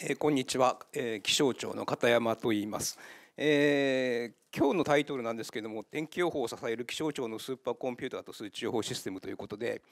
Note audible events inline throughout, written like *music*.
えー、こんにちは、えー、気象庁の片山と言います、えー、今日のタイトルなんですけれども天気予報を支える気象庁のスーパーコンピューターと数値予報システムということで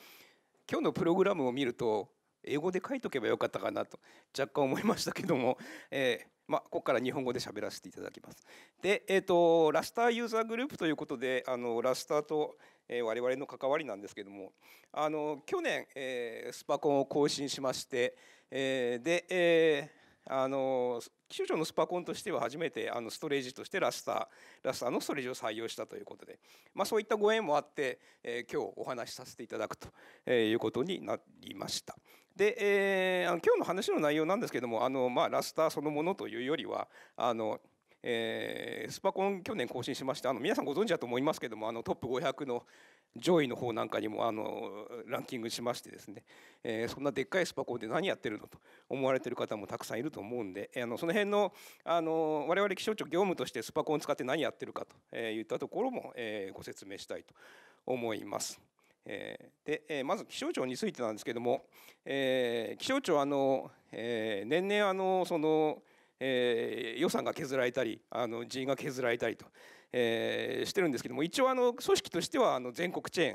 今日のプログラムを見ると英語で書いとけばよかったかなと若干思いましたけども、えーまあ、ここから日本語で喋らせていただきます。で、えーと、とラスターユーザーグループということであのラスターと、えー、我々の関わりなんですけどもあの去年、えー、スパコンを更新しましてえー、で、えー、あの気象庁のスパコンとしては初めてあのストレージとしてラスターラスターのストレージを採用したということで、まあ、そういったご縁もあって、えー、今日お話しさせていただくということになりました。で、えー、今日の話の内容なんですけどもあの、まあ、ラスターそのものというよりはあのえー、スパコン去年更新しましたあの皆さんご存知だと思いますけどもあのトップ500の上位の方なんかにもあのランキングしましてですね、えー、そんなでっかいスパコンで何やってるのと思われてる方もたくさんいると思うんであのその辺のあの我々気象庁業務としてスパコンを使って何やってるかと、えー、いったところも、えー、ご説明したいと思います。えー、で、えー、まず気象庁についてなんですけども、えー、気象庁あの、えー、年々あのそのえー、予算が削られたりあの人員が削られたりと、えー、してるんですけども一応あの組織としてはあの全国チェ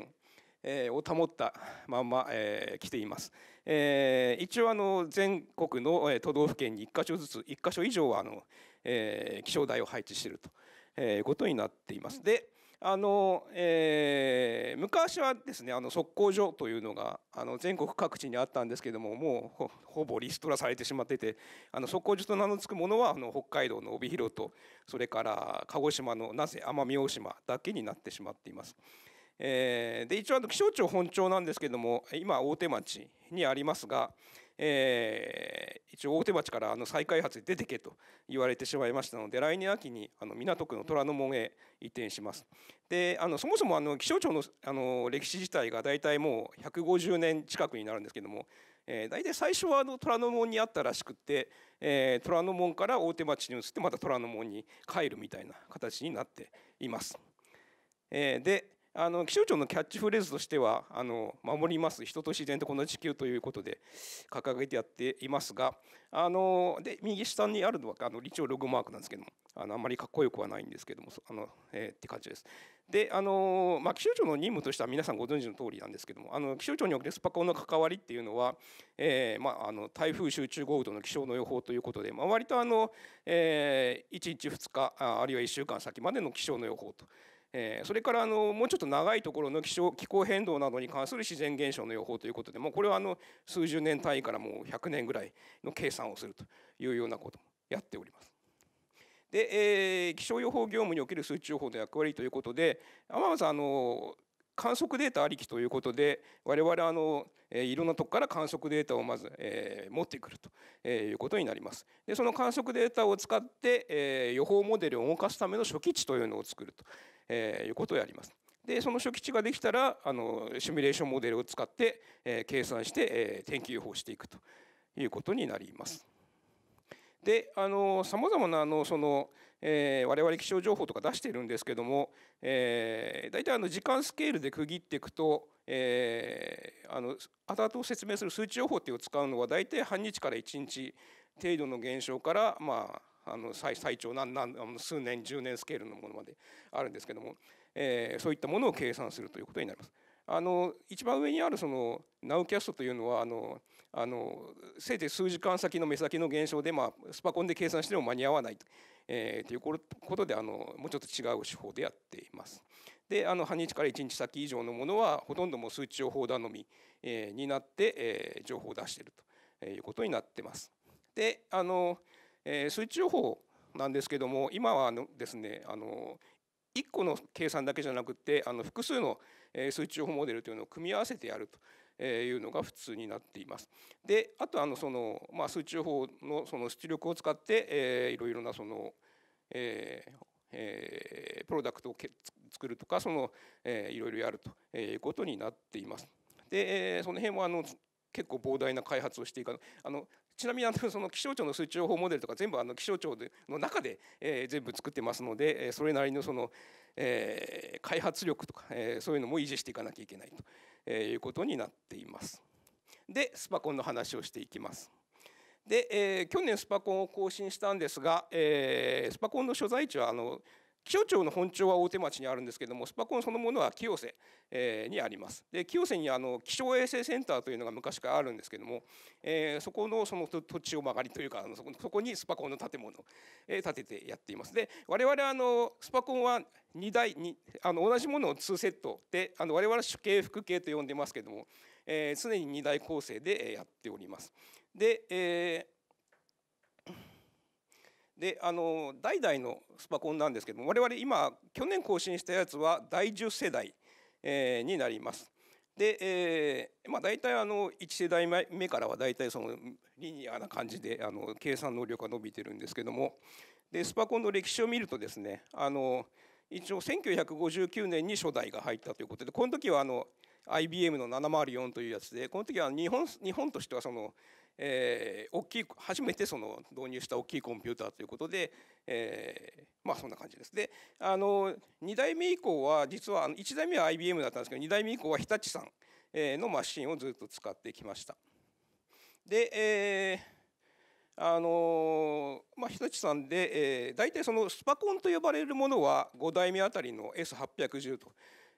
ーンを保ったまま、えー、来ています。えー、一応あの全国の都道府県に1か所ずつ1か所以上はあの、えー、気象台を配置していると、えうことになっています。であの、えー昔はですねあの測候所というのがあの全国各地にあったんですけどももうほぼリストラされてしまっててあの測候所と名の付くものはあの北海道の帯広とそれから鹿児島のなぜ奄美大島だけになってしまっています。えー、で一応あの気象庁本庁なんですけども今大手町にありますがえー、一応大手町からあの再開発に出てけと言われてしまいましたので来年秋にあの港区の虎ノ門へ移転します。であのそもそもあの気象庁のあの歴史自体が大体もう150年近くになるんですけども、えー、大体最初はあの虎ノ門にあったらしくて、えー、虎ノ門から大手町に移ってまた虎ノ門に帰るみたいな形になっています。えー、であの気象庁のキャッチフレーズとしてはあの守ります人と自然とこの地球ということで掲げてやっていますがあので右下にあるのはあの一応ログマークなんですけどもあのあまりかっこよくはないんですけどもあの、えー、って感じです。であの、まあ、気象庁の任務としては皆さんご存知の通りなんですけどもあの気象庁におけるスパコンの関わりっていうのは、えーまあ、あの台風集中豪雨との気象の予報ということで、まあ、割とあの、えー、1日2日あるいは1週間先までの気象の予報と。えー、それからあのもうちょっと長いところの気象気候変動などに関する自然現象の予報ということでもうこれはあの数十年単位からもう100年ぐらいの計算をするというようなこともやっております。で、えー、気象予報業務における数値予報の役割ということで天野さんあの観測データありきということで我々はあの、えー、いろんなとこから観測データをまず、えー、持ってくると、えー、いうことになります。でその観測データを使って、えー、予報モデルを動かすための初期値というのを作ると、えー、いうことをやります。でその初期値ができたらあのシミュレーションモデルを使って、えー、計算して、えー、天気予報していくということになります。であのさまざまなあのその、えー、我々気象情報とか出してるんですけども、えー、大体あの時間スケールで区切っていくと、えー、あの後々説明する数値予報っていうを使うのは大体半日から1日程度の減少からまああの最最長何何数年10年スケールのものまであるんですけども、えー、そういったものを計算するということになります。あの一番上にあるそのナウキャストというのはあのあのせいぜい数時間先の目先の現象で、まあ、スパコンで計算しても間に合わないと,、えー、ということであのもうちょっと違う手法でやっています。であの半日から1日先以上のものはほとんどもう数値情報頼み、えー、になって、えー、情報を出しているということになってます。であのえー、数値情報なんですけども今はですねあの1個の計算だけじゃなくてあの複数の数値情報モデルというのを組み合わせてやるというのが普通になっています。であとあのその、まあ、数値情報のその出力を使って、えー、いろいろなその、えーえー、プロダクトを作るとかその、えー、いろいろやるということになっています。でその辺もあの結構膨大な開発をしていかあのちなみにあの *laughs* その気象庁の数値情報モデルとか全部あの気象庁での中で、え全部作ってますので、えそれなりのその、え開発力とか、えそういうのも維持していかなきゃいけないと、えいうことになっています。でスパコンの話をしていきます。で、え去年スパコンを更新したんですが、えスパコンの所在地はあの気象庁の本庁は大手町にあるんですけどもスパコンそのものは清瀬にあります。で清瀬にあの気象衛星センターというのが昔からあるんですけども、えー、そこのその土地を曲がりというかあのそこそこにスパコンの建物を建ててやっています。で我々あのスパコンは2台あの同じものを2セットであの我々は主系副系と呼んでますけども、えー、常に2台構成でやっております。で、えーであの代々のスパコンなんですけども我々今去年更新したやつは第10世代、えー、になります。で、えーまあ、大体あの1世代目からは大体そのリニアな感じであの計算能力が伸びてるんですけどもでスパコンの歴史を見るとですねあの一応1959年に初代が入ったということでこの時はあの IBM の704というやつでこの時は日本日本としてはそのえー、大きい初めてその導入した大きいコンピューターということで、えー、まあそんな感じです。であの2代目以降は実は1代目は IBM だったんですけど2代目以降は日立さんのマシンをずっと使ってきました。で、えーあのまあ、日立さんで、えー、大体そのスパコンと呼ばれるものは5代目あたりの S810 と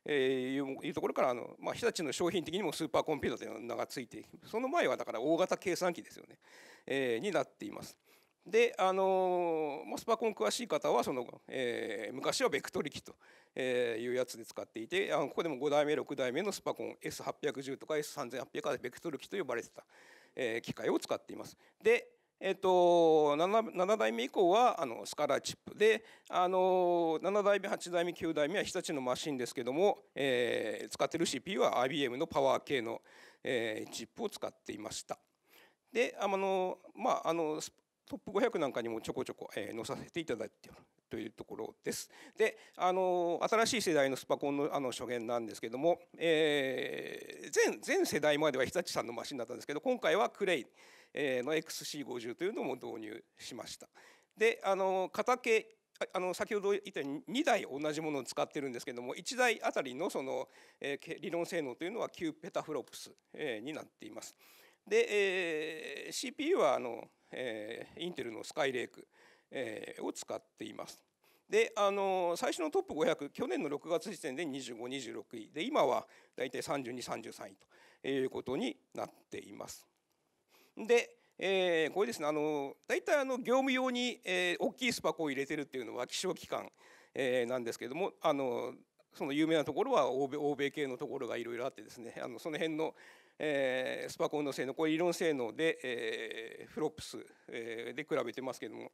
えいうところからあの、まあ、日立の商品的にもスーパーコンピューターという名がついてその前はだから大型計算機ですよね、えー、になっています。であのー、スパコン詳しい方はその、えー、昔はベクトリ機というやつで使っていてあのここでも5代目6代目のスパコン S810 とか S3800 はベクトリ機と呼ばれてた、え機械を使っています。でえっと、7, 7代目以降はあのスカラーチップであの7代目8代目9代目は日立のマシンですけども、えー、使ってる CPU は IBM のパワー系の、えー、チップを使っていました。であの、まあ、あのトップ500なんかにもちょこちょこ、えー、載させていただいているというところです。であの新しい世代のスパコンのあの初言なんですけども、えー、全全世代までは日立さんのマシンだったんですけど今回はクレイの XC50 というのも導入しました。であの片手、あの先ほど言ったように2台同じものを使ってるんですけども1台あたりのその、え理論性能というのは9ペタフロプス、えになっています。で、え CPU はあの、えインテルのスカイレーク、えを使っています。であの最初のトップ500去年の6月時点で2526位で今は大体3233位ということになっています。でえー、これですねあの大体あの業務用に、えー、大きい巣箱を入れてるっていうのは気象機関、えー、なんですけどもあのその有名なところは欧米欧米系のところがいろいろあってですねあのその辺の、えー、スパコンの性能これ理論性能で、えー、フロップス、えー、で比べてますけども、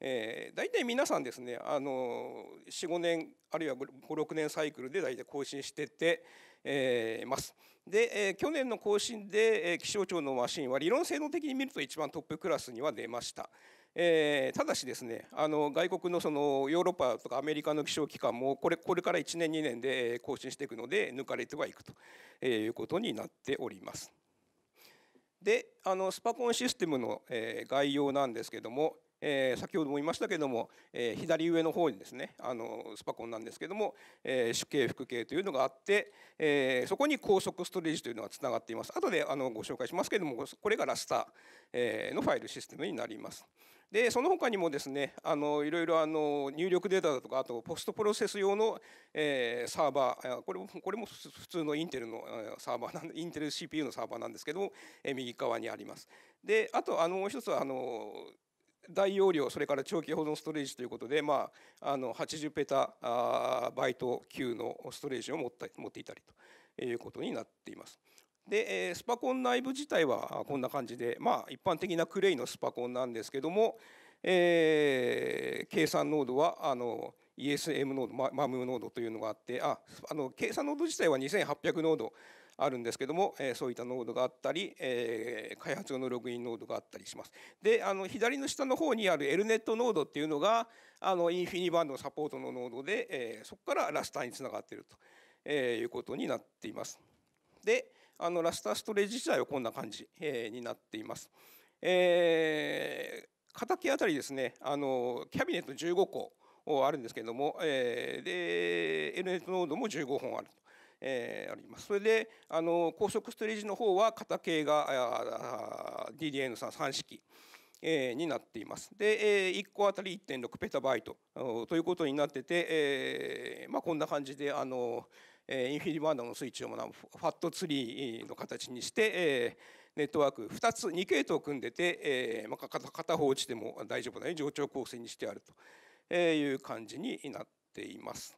えー、大体皆さんですねあの45年あるいは56年サイクルで大体更新してて。えます。で、え去年の更新で、え気象庁のマシンは理論性能的に見ると一番トップクラスには出ました。えー、ただしですねあの外国のそのヨーロッパとかアメリカの気象機関もこれこれから1年2年で更新していくので抜かれてはいくと、えー、いうことになっております。であのスパコンシステムの、え概要なんですけども、えー、先ほども言いましたけども、えー、左上の方にですねあのスパコンなんですけども、えー、主形副形というのがあって、えー、そこに高速ストレージというのがつながっています後であのご紹介しますけどもこれがラスター、えー、のファイルシステムになります。でその他にもですねあのいろいろあの入力データだとかあとポストプロセス用の、えー、サーバーこれもこれも普通のインテルのサーバーなんインテル CPU のサーバーなんですけども、えー、右側にあります。であとあのもう一つはあの大容量それから長期保存ストレージということで、まあ、あの80ペタバイト級のストレージを持った持っていたりということになっています。でスパコン内部自体はこんな感じで、まあ、一般的なクレイのスパコンなんですけども、えー、計算濃度はあの ESM 濃度 MAM 濃度というのがあってああの計算濃度自体は2800濃度あるんですけども、えそういったノードがあったり、え開発用のログインノードがあったりします。であの左の下の方にある LNET ノードっていうのがあのインフィニバンドのサポートのノードで、えそこからラスターにつながっていると、えいうことになっています。であのラスターストレージ自体はこんな感じ、えになっています。えー、あたりですねあのキャビネット15個あるんですけれども、えー、で NNet ノードも15本あると。えー、あります。それであの高速ストレージの方は型系が DDN さん3式。えー、になっています。で、えー、1個あたり1.6ペタバイトということになってて、えー、まあ、こんな感じであの、えインフィニバンドのスイッチをファットツリーの形にして、えネットワーク2つ2系統を組んでて、えまあ、片方落ちても大丈夫なように上長構成にしてあるという感じになっています。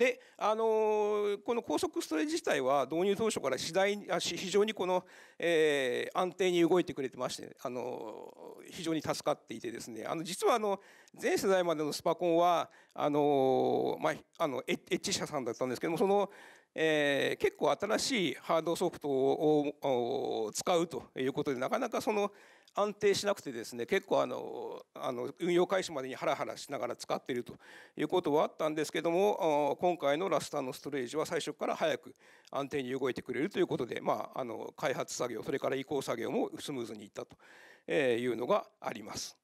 で、あのー、この高速ストレージ自体は導入当初から次第に非常にこの、えー、安定に動いてくれてまして、あのー、非常に助かっていてですねあの実はあの全世代までのスパコンはあの、まあ、あのエッジ社さんだったんですけどもそのえー、結構新しいハードソフトを使うということでなかなかその安定しなくてですね結構あのあの運用開始までにハラハラしながら使っているということはあったんですけども今回のラスターのストレージは最初から早く安定に動いてくれるということで、まあ、あの開発作業それから移行作業もスムーズにいったというのがあります。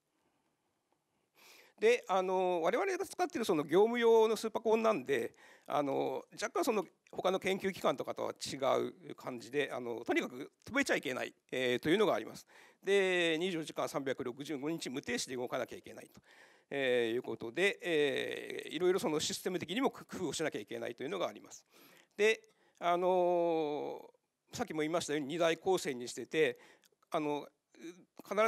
であの我々が使っているその業務用のスーパーコンなんであの若干その他の研究機関とかとは違う感じであのとにかく飛べちゃいけない、えー、というのがあります。で24時間365日無停止で動かなきゃいけないと。えー、いうことで、えー、いろいろそのシステム的にも工夫をしなきゃいけないというのがあります。で、あのさっきも言いましたように2大構成にしててあの必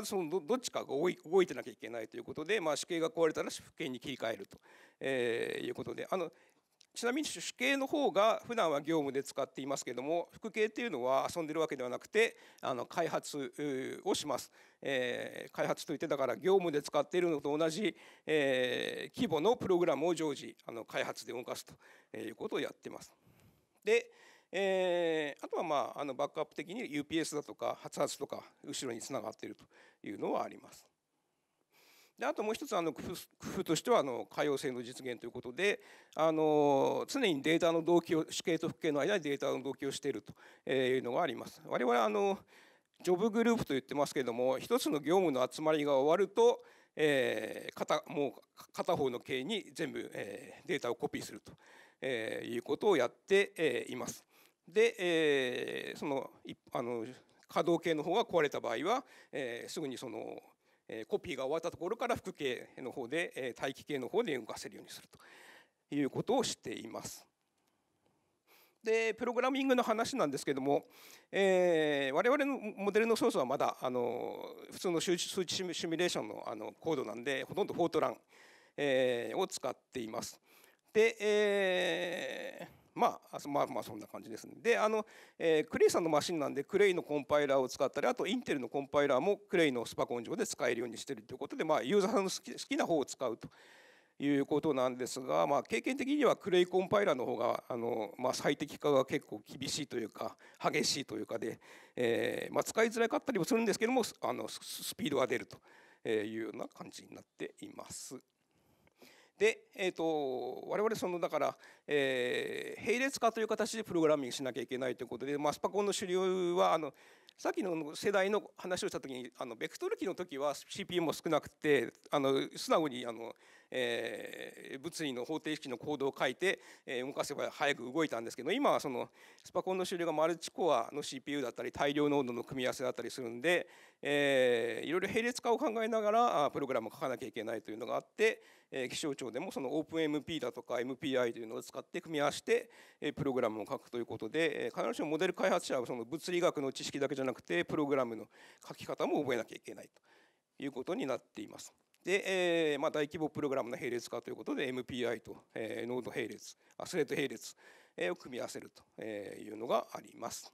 ずそのどっちかが動いてなきゃいけないということで、まあ、主形が壊れたら主形に切り替えると、えー、いうことであのちなみに主形の方が普段は業務で使っていますけども副形っていうのは遊んでるわけではなくてあの開発をします、えー、開発といってだから業務で使っているのと同じ、えー、規模のプログラムを常時あの開発で動かすということをやってます。でえー、あとは、まあ、あのバックアップ的に UPS だとか発発とか後ろにつながっているというのはあります。であともう一つあの工夫としてはあの可用性の実現ということであの常にデータの同期を主計と復計の間にデータの同期をしているというのがあります。我々あのジョブグループと言ってますけれども一つの業務の集まりが終わると、えー、片もう片方の経に全部、えー、データをコピーすると、えー、いうことをやって、えー、います。で、えー、そのあの可動系の方が壊れた場合は、えー、すぐにそのコピーが終わったところから副系の方で待機系の方で動かせるようにするということをしています。でプログラミングの話なんですけども、えー、我々のモデルの操作はまだあの普通の数値シミュレーションのあのコードなんでほとんどフォートラン、えー、を使っています。で、えーまあ、まあまあそんな感じですね。であの、えー、クレイさんのマシンなんでクレイのコンパイラーを使ったりあとインテルのコンパイラーもクレイのスパコン上で使えるようにしてるということで、まあ、ユーザーさんの好き好きな方を使うと。いうことなんですが、まあ、経験的にはクレイコンパイラーの方があの、まあ、最適化が結構厳しいというか激しいというかで、えーまあ、使いづらかったりもするんですけどもあのスピードが出るというような感じになっています。で、えーと、我々そのだから、えー、並列化という形でプログラミングしなきゃいけないということで、まあ、スパコンの主流はあのさっきの世代の話をした時にあのベクトル機の時は CPU も少なくてあの素直にあのえー、物理の方程式のコードを書いて、えー、動かせば早く動いたんですけど今はそのスパコンの終了がマルチコアの CPU だったり大量濃度の組み合わせだったりするんで、えー、いろいろ並列化を考えながらプログラムを書かなきゃいけないというのがあって、えー、気象庁でもその OpenMP だとか MPI というのを使って組み合わせて、えプログラムを書くということで、え必ずしもモデル開発者はその物理学の知識だけじゃなくてプログラムの書き方も覚えなきゃいけないということになっています。で、えーまあ、大規模プログラムの並列化ということで MPI と、えー、ノード並列アスレート並列、えー、を組み合わせるというのがあります。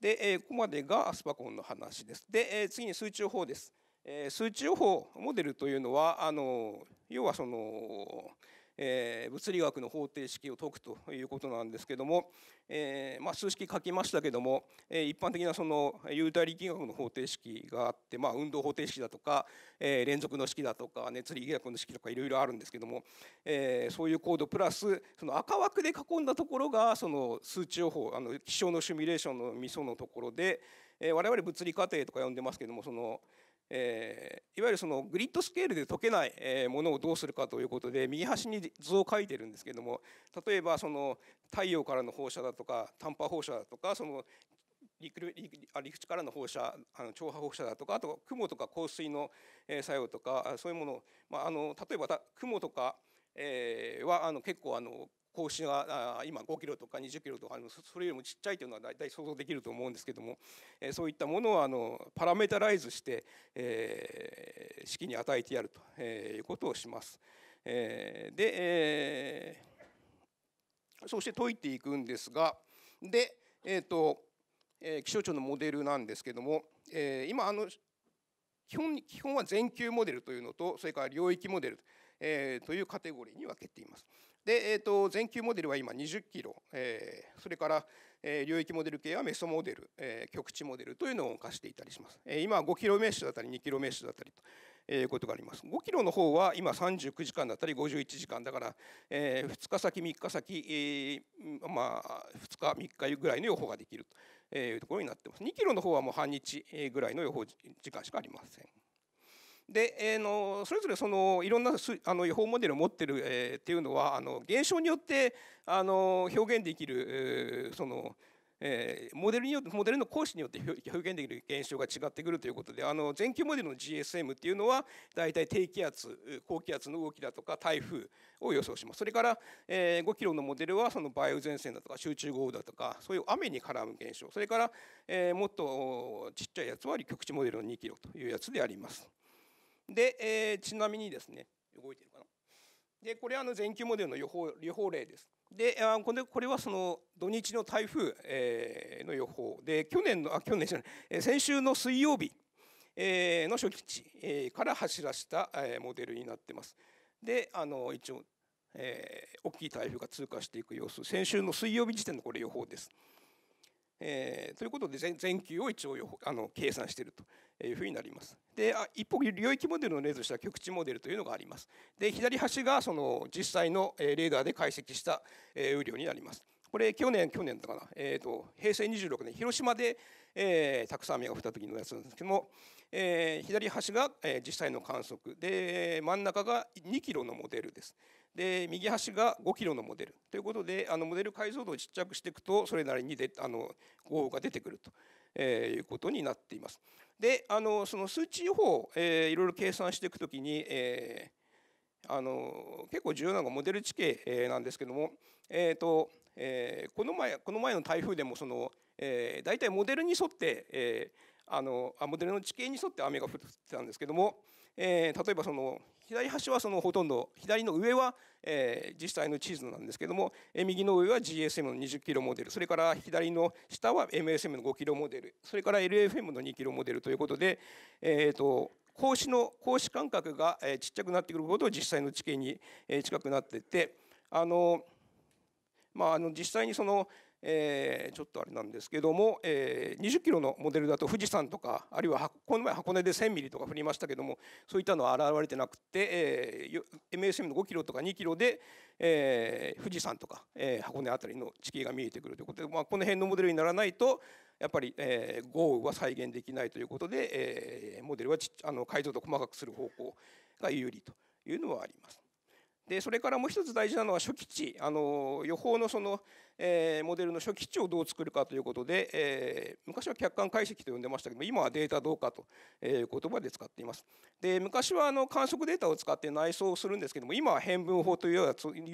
で、えー、ここまでがアスパコンの話です。で、えー、次に数値予報です。えー、数値予報モデルというのはあの要はそのえー、物理学の方程式を解くということなんですけども、えー、まあ、数式書きましたけども、えー、一般的なその幽体力学の方程式があって、まあ、運動方程式だとか、え連続の式だとか熱力学の式とかいろいろあるんですけども、えそういうコードプラスその赤枠で囲んだところがその数値予報あの気象のシミュレーションのミソのところで、え我々物理過程とか呼んでますけどもその、えー、いわゆるそのグリッドスケールで解けない、えものをどうするかということで右端に図を描いてるんですけども例えばその太陽からの放射だとか短波放射だとかその陸陸地からの放射あの超波放射だとかあと雲とか降水の作用とかそういうもの,、まあ、あの例えば雲とか、えはあの結構あの子牛が今5キロとか20キロとかそれよりもちっちゃいというのは大体想像できると思うんですけどもそういったものをあのパラメータライズして式に与えてやるということをします。でそして解いていくんですがでえっ、と気象庁のモデルなんですけども今あの基本基本は全球モデルというのとそれから領域モデル、えー、というカテゴリーに分けています。で、えー、と全球モデルは今20キロ、えー、それから、えー、領域モデル系はメソモデル、えー、局地モデルというのを課していたりします。えー、今は5キロメッシュだったり2キロメッシュだったりと。いうことがあります5キロの方は今39時間だったり51時間だから、えー、2日先3日先、えー、まあ2日3日ぐらいの予報ができるというところになってます2キロの方はもう半日ぐらいの予報時間しかありません。で、えー、のそれぞれそのいろんなあの予報モデルを持ってる、えー、っていうのはあの現象によってあの表現できる、えー、そのえー、モデルによってモデルの行使によって表現できる現象が違ってくるということであの全球モデルの GSM っていうのは大体低気圧高気圧の動きだとか台風を予想しますそれから、えー、5キロのモデルはその梅雨前線だとか集中豪雨だとかそういう雨に絡む現象それから、えー、もっとちっちゃいやつは局地モデルの2キロというやつであります。で、えー、ちなみにですね動いてるかなでこれはあの前期モデルの予報予報例です。であこれこれはその土日の台風、えー、の予報で去年のあ去年じゃない先週の水曜日、えー、の初期値、えー、から走らした、えー、モデルになってます。であの一応、えー、大きい台風が通過していく様子先週の水曜日時点のこれ予報です。えー、ということで前前期を一応予報あの計算していると。いうふうになります。で一方領域モデルの例としては局地モデルというのがあります。で左端がその実際のレーダーで解析した雨量になります。これ去年去年だかな、えーと、平成26年広島で、えー、たくさん雨が降った時のやつなんですけども、えー、左端が、え実際の観測で真ん中が2キロのモデルです。で右端が5キロのモデルということであのモデル解像度をちっちゃくしていくとそれなりにであの豪雨が出てくると、えいうことになっています。であのその数値予報、えー、いろいろ計算していくときに、えー、あの結構重要なのがモデル地形えなんですけども、えーとえー、この前この前の台風でもその、えー、大体モデルに沿って、えー、あのあモデルの地形に沿って雨が降ってたんですけども、えー、例えばその左端はそのほとんど左の上は、えー、実際の地図なんですけども、えー、右の上は GSM の 20km モデルそれから左の下は MSM の 5km モデルそれから LFM の 2km モデルということで、えーと、格子の格子間隔が、えー、ちっちゃくなってくるほど実際の地形に、えー、近くなっててあのまあ、あの実際にその、えー、ちょっとあれなんですけども、えー、20キロのモデルだと富士山とかあるいはこの前箱根で1000ミリとか降りましたけどもそういったのは現れてなくて、えー、MSM の5キロとか2キロで、えー、富士山とか、えー、箱根辺りの地形が見えてくるということで、まあ、この辺のモデルにならないとやっぱり、えー、豪雨は再現できないということで、えー、モデルはちあの解像度を細かくする方向が有利というのはあります。でそれからもう一つ大事なのは初期値あの予報のその、えー、モデルの初期値をどう作るかということで、えー、昔は客観解析と呼んでましたけど今はデータ同化という言葉で使っています。で昔はあの観測データを使って内装するんですけども今は変分法とい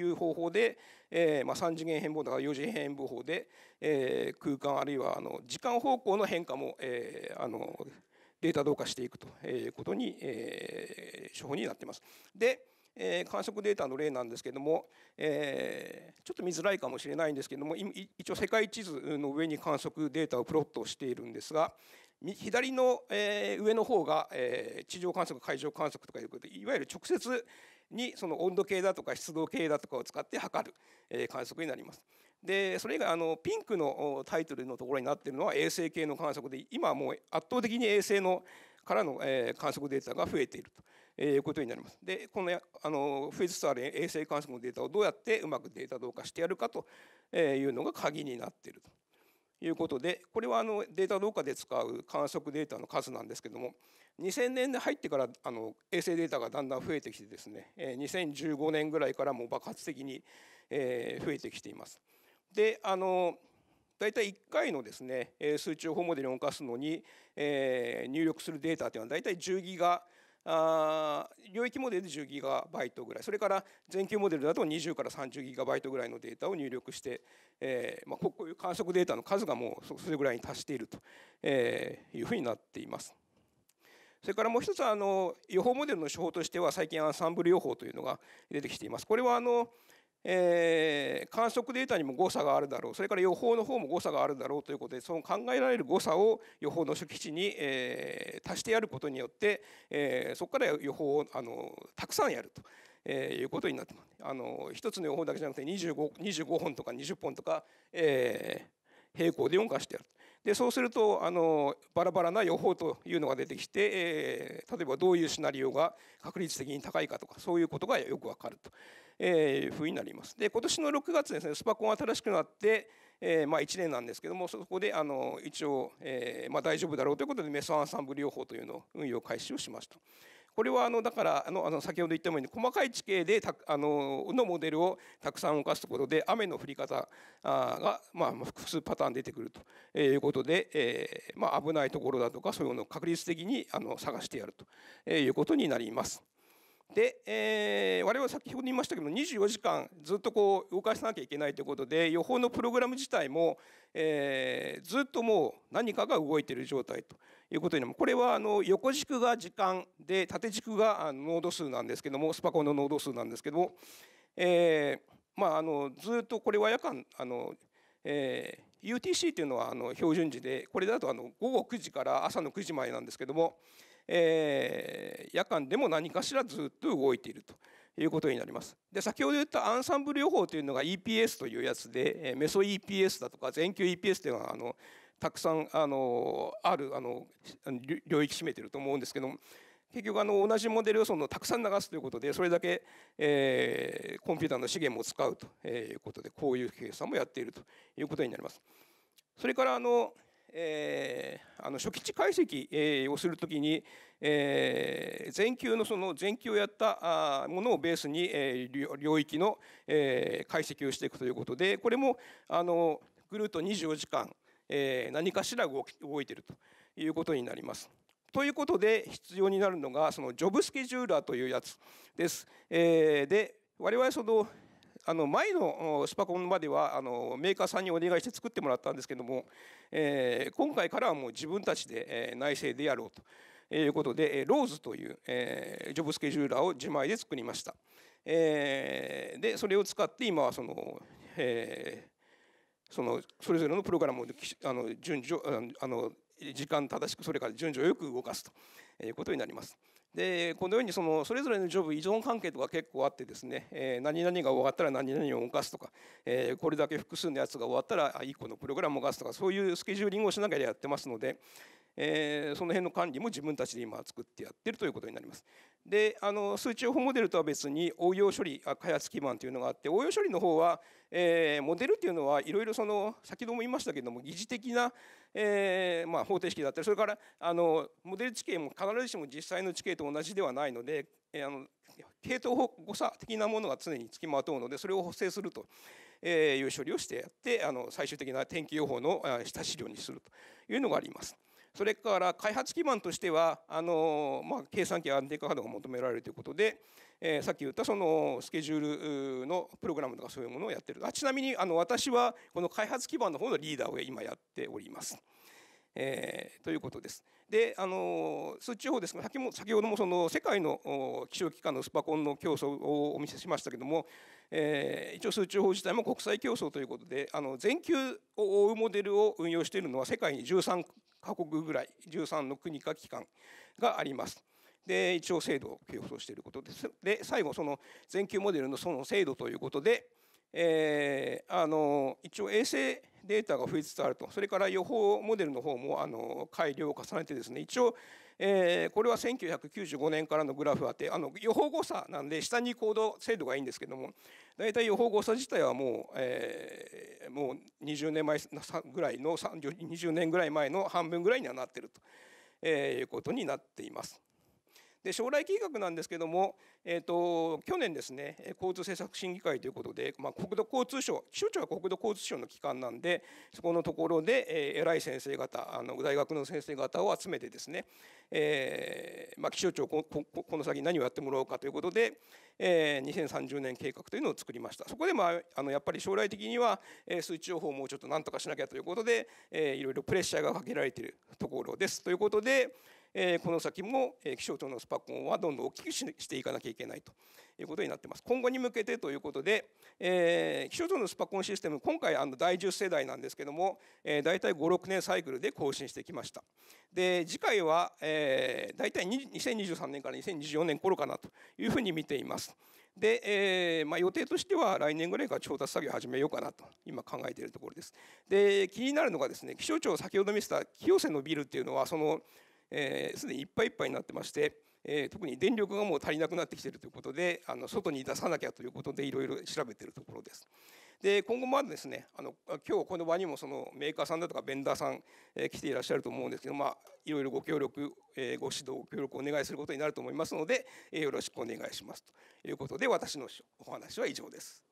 う方法で、えー、まあ、3次元変分とか4次元変分法で、え空間あるいはあの時間方向の変化も、えあのデータ同化していくということに、えー、手法になっています。でえ観測データの例なんですけども、えちょっと見づらいかもしれないんですけども一応世界地図の上に観測データをプロットしているんですが左の、え上の方が、え地上観測海上観測とかいうことでいわゆる直接にその温度計だとか湿度計だとかを使って測る、え観測になります。でそれ以外あのピンクのタイトルのところになっているのは衛星系の観測で今はもう圧倒的に衛星のからの、え観測データが増えているとえいうことになります。でこのあの増えつつある衛星観測のデータをどうやってうまくデータ同化してやるかというのが鍵になっているということでこれはあのデータ同化で使う観測データの数なんですけども2000年で入ってからあの衛星データがだんだん増えてきてですね2015年ぐらいからもう爆発的に増えてきています。であの大体1回のですね数値情報モデルを動かすのに入力するデータというのは大体10ギガあ領域モデルで1 0イトぐらいそれから全球モデルだと20から3 0イトぐらいのデータを入力して、えーまあ、こういう観測データの数がもうそれぐらいに達しているというふうになっています。それからもう一つあの予報モデルの手法としては最近アンサンブル予報というのが出てきています。これはあのえー、観測データにも誤差があるだろうそれから予報の方も誤差があるだろうということでその考えられる誤差を予報の初期値に、えー、足してやることによって、えー、そこから予報をあのたくさんやると。えー、いうことになってますあの一つの予報だけじゃなくて 25, 25本とか20本とか、えー、平行で4化してやるでそうするとあのバラバラな予報というのが出てきて、えー、例えばどういうシナリオが確率的に高いかとかそういうことがよくわかるとえー、風になります。で今年の6月ですねスパコン新しくなって、えー、まあ、1年なんですけどもそこであの一応、えー、まあ、大丈夫だろうということでメスアンサンブル療法というのを運用開始をしました。これはあのだからあのあの先ほど言ったように細かい地形でたあののモデルをたくさん動かすところで雨の降り方が、まあ、複数パターン出てくるということで、えまあ、危ないところだとかそういうのを確率的にあの探してやるということになります。で、えー、我々は先ほど言いましたけど24時間ずっとこう動かさなきゃいけないということで予報のプログラム自体も、えー、ずっともう何かが動いている状態ということになりますこれはあの横軸が時間で縦軸が濃度数なんですけどもスパコンの濃度数なんですけども、えー、まああのずっとこれは夜間あの、えー、UTC というのはあの標準時でこれだとあの午後9時から朝の9時前なんですけども。えー、夜間でも何かしらずっと動いているということになります。で先ほど言ったアンサンブル療法というのが EPS というやつでメソ EPS だとか全球 EPS というのはあのたくさんあのあるあの領域占めてると思うんですけども。結局あの同じモデルをそのたくさん流すということでそれだけ、えコンピューターの資源も使うということでこういう計算もやっているということになります。それからあのえー、あの初期値解析、をするときに、えー、前級のその前級をやったものをベースに、えー、領域の、えー、解析をしていくということでこれもあのぐるっと24時間、えー、何かしら動いているということになります。ということで必要になるのがそのジョブスケジューラーというやつです。えー、で我々そのあの前のスパコンまではあのメーカーさんにお願いして作ってもらったんですけども、えー、今回からはもう自分たちで、え内製でやろうと。いうことで、ローズという、えー、ジョブスケジューラーを自前で作りました。えー、で、それを使って今はその、えー、そのそれぞれのプログラムをあの順序あの時間正しくそれから順序よく動かすということになります。でこのようにそのそれぞれのジョブ依存関係とか結構あってですね、えー、何々が終わったら何々を動かすとか、えー、これだけ複数のやつが終わったら1個のプログラムを動かすとかそういうスケジューリングをしながらやってますので、えー、その辺の管理も自分たちで今作ってやってるということになります。であの数値予報モデルとは別に応用処理開発基盤というのがあって応用処理の方は、えー、モデルっていうのはいろいろその先ほども言いましたけども疑似的な、えーまあ、方程式だったりそれからあのモデル地形も必ずしも実際の地形と同じではないので、えー、あの系統誤差的なものが常につきまとうのでそれを補正するという処理をしてやってあの最終的な天気予報の下資料にするというのがあります。それから開発基盤としてはあの、まあ、計算機安定化波動が求められるということで、えー、さっき言ったそのスケジュールのプログラムとかそういうものをやってるあちなみにあの私はこの開発基盤の方のリーダーを今やっております。えー、ということです。で、あの数値法ですが先も先ほどもその世界の気象機関のスパコンの競争をお見せしましたけども、えー、一応数値法自体も国際競争ということであの全球を覆うモデルを運用しているのは世界に13カ国ぐらい13の国か機関があります。で一応制度を継としていることです。で最後その全球モデルのその制度ということで、えー、あの一応衛星データが増えつつあるとそれから予報モデルの方もあの改良を重ねてですね一応えこれは1995年からのグラフあってあの予報誤差なんで下に行動精度がいいんですけども大体予報誤差自体はもう,、えもう20年前ぐらいの20年ぐらい前の半分ぐらいにはなってると、えいうことになっています。で将来計画なんですけども、えーと、去年ですね交通政策審議会ということで、まあ、国土交通省気象庁は国土交通省の機関なんでそこのところで、えー、偉い先生方あの大学の先生方を集めてですね、えーまあ、気象庁ここの先何をやってもらおうかということで、えー、2030年計画というのを作りましたそこで、まあ、あのやっぱり将来的には、えー、数値情報をもうちょっと何とかしなきゃということで、えー、いろいろプレッシャーがかけられているところですということで。この先も気象庁のスパコンはどんどん大きくしていかなきゃいけないということになっています。今後に向けてということで、気象庁のスパコンシステム、今回第10世代なんですけども、大体5、6年サイクルで更新してきました。で、次回は、大体2023年から2024年頃かなというふうに見ています。で、まあ、予定としては来年ぐらいから調達作業始めようかなと今考えているところです。で気になるのがですね気象庁先ほど見せた清瀬のビルっていうのはそのえすでにいっぱいいっぱいになってまして、えー、特に電力がもう足りなくなってきてるということであの外に出さなきゃということでいろいろ調べてるところです。で今後もですねあの今日この場にもそのメーカーさんだとかベンダーさん、えー、来ていらっしゃると思うんですけど、まいろいろご協力、えー、ご指導ご協力をお願いすることになると思いますので、えー、よろしくお願いしますということで私のお話は以上です。